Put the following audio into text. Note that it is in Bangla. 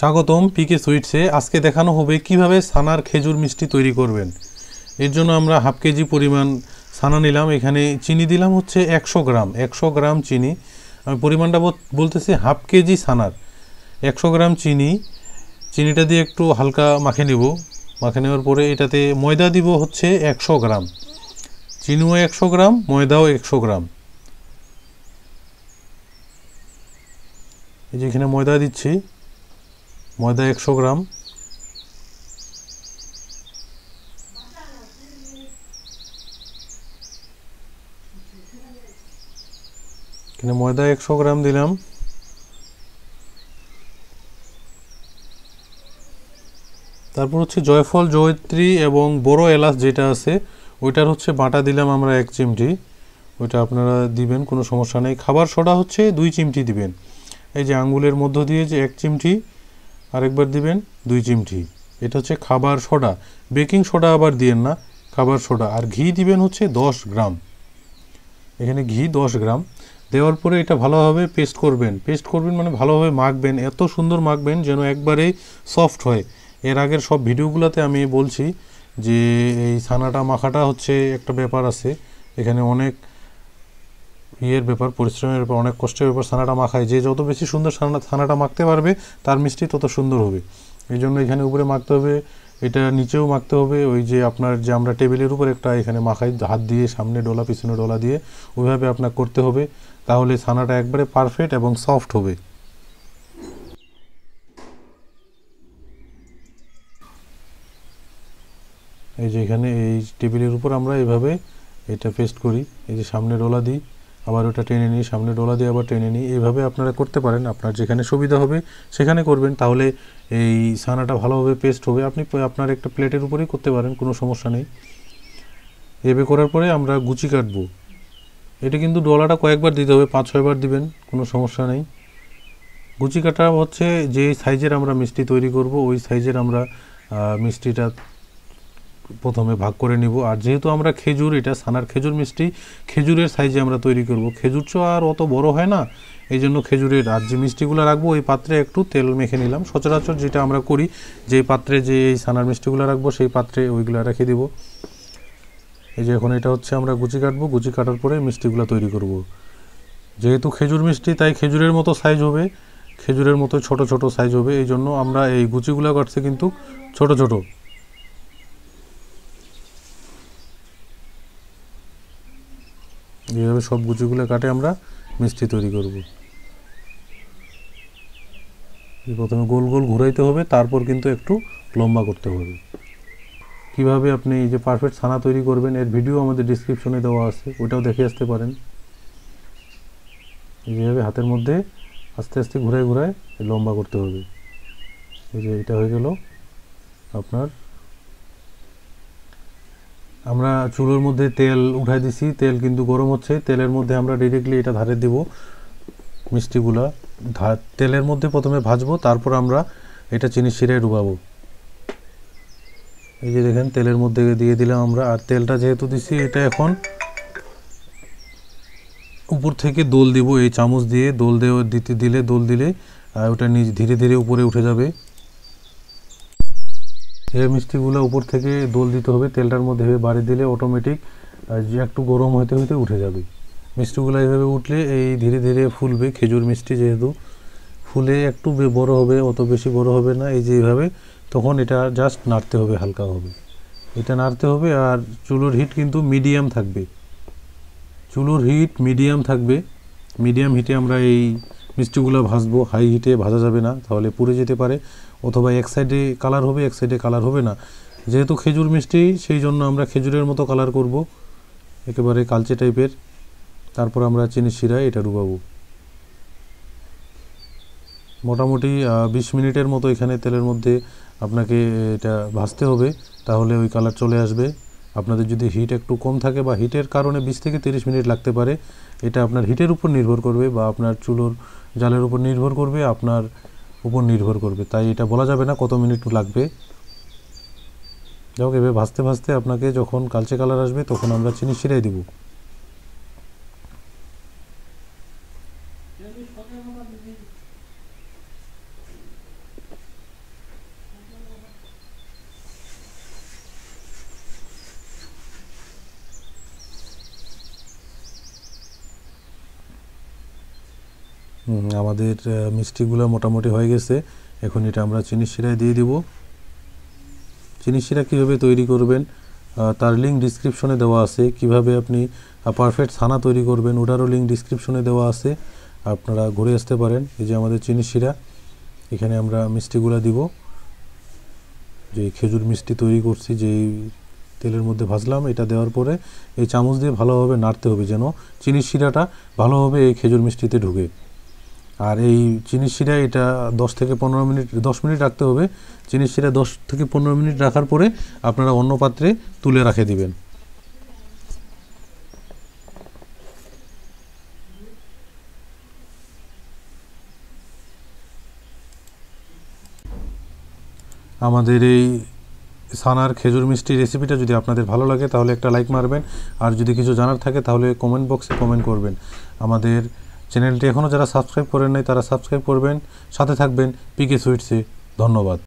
স্বাগতম পিকে সুইটসে আজকে দেখানো হবে কিভাবে সানার খেজুর মিষ্টি তৈরি করবেন এর জন্য আমরা হাফ কেজি পরিমাণ সানা নিলাম এখানে চিনি দিলাম হচ্ছে একশো গ্রাম একশো গ্রাম চিনি আমি পরিমাণটা বলতেছি হাফ কেজি সানার একশো গ্রাম চিনি চিনিটা দিয়ে একটু হালকা মাখে নেব মাখে নেওয়ার পরে এটাতে ময়দা দিব হচ্ছে একশো গ্রাম চিনিও একশো গ্রাম ময়দাও একশো গ্রাম এই যে এখানে ময়দা দিচ্ছি ময়দা একশো গ্রাম এখানে ময়দা একশো গ্রাম দিলাম তারপর হচ্ছে জয়ফল জয়ত্রী এবং বড় এলাচ যেটা আছে ওইটার হচ্ছে বাটা দিলাম আমরা এক চিমটি ওইটা আপনারা দিবেন কোনো সমস্যা নেই খাবার সোডা হচ্ছে দুই চিমটি দিবেন এই যে আঙ্গুলের মধ্য দিয়ে যে এক চিমটি আরেকবার দিবেন দুই চিমটি এটা হচ্ছে খাবার সোডা বেকিং সোডা আবার দিয়েন না খাবার সোডা আর ঘি দিবেন হচ্ছে দশ গ্রাম এখানে ঘি দশ গ্রাম দেওয়ার পরে এটা ভালোভাবে পেস্ট করবেন পেস্ট করবেন মানে ভালোভাবে মাখবেন এত সুন্দর মাখবেন যেন একবারেই সফট হয় এর আগের সব ভিডিওগুলোতে আমি বলছি যে এই ছানাটা মাখাটা হচ্ছে একটা ব্যাপার আছে এখানে অনেক ইয়ের ব্যাপার পরিশ্রমের ব্যাপার অনেক কষ্টের ব্যাপার ছানাটা মাখায় যে যত বেশি সুন্দর ছানা ছানাটা মাখতে পারবে তার মিষ্টি তত সুন্দর হবে এই জন্য এখানে উপরে মাখতে হবে এটা নিচেও মাখতে হবে ওই যে আপনার যে আমরা টেবিলের উপর একটা এখানে মাখাই হাত দিয়ে সামনে ডোলা পিছনে ডোলা দিয়ে ওইভাবে আপনার করতে হবে তাহলে ছানাটা একবারে পারফেক্ট এবং সফট হবে এই যে এখানে এই টেবিলের উপর আমরা এভাবে এটা পেস্ট করি এই যে সামনে ডোলা দিই আবার ওটা টেনে নিই সামনে ডোলা দিয়ে আবার টেনে নিই এইভাবে আপনারা করতে পারেন আপনার যেখানে সুবিধা হবে সেখানে করবেন তাহলে এই ছানাটা ভালোভাবে পেস্ট হবে আপনি আপনার একটা প্লেটের উপরেই করতে পারেন কোনো সমস্যা নেই এভাবে করার পরে আমরা গুচি কাটবো এটা কিন্তু ডোলাটা কয়েকবার দিতে হবে পাঁচ ছয়বার দিবেন কোনো সমস্যা নেই গুচি কাটা হচ্ছে যে সাইজের আমরা মিষ্টি তৈরি করব ওই সাইজের আমরা মিষ্টিটা প্রথমে ভাগ করে নিব আর যেহেতু আমরা খেজুর এটা সানার খেজুর মিষ্টি খেজুরের সাইজে আমরা তৈরি করব খেজুর চো আর অত বড় হয় না এই জন্য খেজুরের আর যে মিষ্টিগুলো রাখবো ওই পাত্রে একটু তেল মেখে নিলাম সচরাচর যেটা আমরা করি যে পাত্রে যে এই সানার মিষ্টিগুলো রাখবো সেই পাত্রে ওইগুলো রেখে দিব এই যে এখন এটা হচ্ছে আমরা গুচি কাটবো গুচি কাটার পরে মিষ্টিগুলো তৈরি করব। যেহেতু খেজুর মিষ্টি তাই খেজুরের মতো সাইজ হবে খেজুরের মতো ছোট ছোট সাইজ হবে এই জন্য আমরা এই গুচিগুলো কাটছি কিন্তু ছোট ছোট যেভাবে সব গুচিগুলো কাটে আমরা মিষ্টি তৈরি করব প্রথমে গোল গোল ঘুরাইতে হবে তারপর কিন্তু একটু লম্বা করতে হবে কিভাবে আপনি এই যে পারফেক্ট ছানা তৈরি করবেন এর ভিডিও আমাদের ডিসক্রিপশনে দেওয়া আছে ওটাও দেখে আসতে পারেন এইভাবে হাতের মধ্যে আস্তে আস্তে ঘুরে ঘুরে লম্বা করতে হবে এই যে এটা হয়ে গেল আপনার আমরা চুলোর মধ্যে তেল উঠাই দিছি তেল কিন্তু গরম হচ্ছে তেলের মধ্যে আমরা ডিরেক্টলি এটা ধারে দিব মিষ্টিগুলা তেলের মধ্যে প্রথমে ভাজবো তারপর আমরা এটা চিনি শিরায় ডুবাবো এই যে দেখেন তেলের মধ্যে দিয়ে দিলাম আমরা আর তেলটা যেহেতু দিছি এটা এখন উপর থেকে দোল দিব এই চামচ দিয়ে দোল দিয়ে দিতে দিলে দোল দিলে আর ওটা নিজ ধীরে ধীরে উপরে উঠে যাবে এই মিষ্টিগুলো উপর থেকে দোল দিতে হবে তেলটার মধ্যে বাড়ি দিলে অটোমেটিক একটু গরম হতে হতে উঠে যাবে মিষ্টিগুলো এইভাবে উঠলে এই ধীরে ধীরে ফুলবে খেজুর মিষ্টি যেহেতু ফুলে একটু বড় হবে অত বেশি বড় হবে না এই যে এইভাবে তখন এটা জাস্ট নাড়তে হবে হালকা হবে এটা নাড়তে হবে আর চুলোর হিট কিন্তু মিডিয়াম থাকবে চুলোর হিট মিডিয়াম থাকবে মিডিয়াম হিটে আমরা এই মিষ্টিগুলো ভাজবো হাই হিটে ভাজা যাবে না তাহলে পুড়ে যেতে পারে অথবা এক সাইডে কালার হবে এক সাইডে কালার হবে না যেহেতু খেজুর মিষ্টি সেই জন্য আমরা খেজুরের মতো কালার করব একেবারে কালচে টাইপের তারপর আমরা চিনি শিরায় এটা ডুবাবো মোটামুটি বিশ মিনিটের মতো এখানে তেলের মধ্যে আপনাকে এটা ভাজতে হবে তাহলে ওই কালার চলে আসবে আপনাদের যদি হিট একটু কম থাকে বা হিটের কারণে বিশ থেকে তিরিশ মিনিট লাগতে পারে এটা আপনার হিটের উপর নির্ভর করবে বা আপনার চুলোর জালের উপর নির্ভর করবে আপনার উপর নির্ভর করবে তাই এটা বলা যাবে না কত মিনিট লাগবে যাই হোক এভাবে ভাজতে ভাজতে আপনাকে যখন কালচে কালার আসবে তখন আমরা চিনি ছিঁড়ে দেব আমাদের মিষ্টিগুলো মোটামুটি হয়ে গেছে এখন এটা আমরা চিনি শিরায় দিয়ে দিব চিনি শিরা কীভাবে তৈরি করবেন তার লিঙ্ক ডিসক্রিপশনে দেওয়া আছে কিভাবে আপনি পারফেক্ট ছানা তৈরি করবেন ওটারও লিঙ্ক ডিসক্রিপশনে দেওয়া আছে আপনারা ঘুরে আসতে পারেন এই যে আমাদের চিনি শিরা এখানে আমরা মিষ্টিগুলো দিব যে খেজুর মিষ্টি তৈরি করছি যেই তেলের মধ্যে ভাজলাম এটা দেওয়ার পরে এই চামচ দিয়ে ভালোভাবে নাড়তে হবে যেন চিনি শিরাটা ভালোভাবে এই খেজুর মিষ্টিতে ঢুকে আর এই চিনি শিরা এটা 10 থেকে পনেরো মিনিট 10 মিনিট রাখতে হবে চিনি শিরা 10 থেকে পনেরো মিনিট রাখার পরে আপনারা অন্য পাত্রে তুলে রাখে দিবেন আমাদের এই সানার খেজুর মিষ্টি রেসিপিটা যদি আপনাদের ভালো লাগে তাহলে একটা লাইক মারবেন আর যদি কিছু জানার থাকে তাহলে কমেন্ট বক্সে কমেন্ট করবেন আমাদের চ্যানেলটি এখনও যারা সাবস্ক্রাইব করেন নাই তারা সাবস্ক্রাইব করবেন সাথে থাকবেন পিকে সুইটসে ধন্যবাদ